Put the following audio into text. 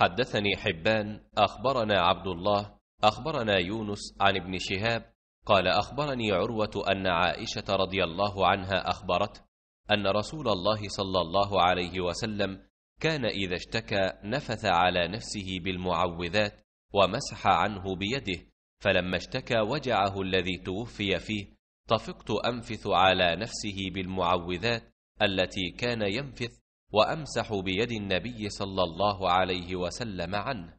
حدثني حبان أخبرنا عبد الله أخبرنا يونس عن ابن شهاب قال أخبرني عروة أن عائشة رضي الله عنها أخبرته أن رسول الله صلى الله عليه وسلم كان إذا اشتكى نفث على نفسه بالمعوذات ومسح عنه بيده فلما اشتكى وجعه الذي توفي فيه طفقت أنفث على نفسه بالمعوذات التي كان ينفث وامسح بيد النبي صلى الله عليه وسلم عنه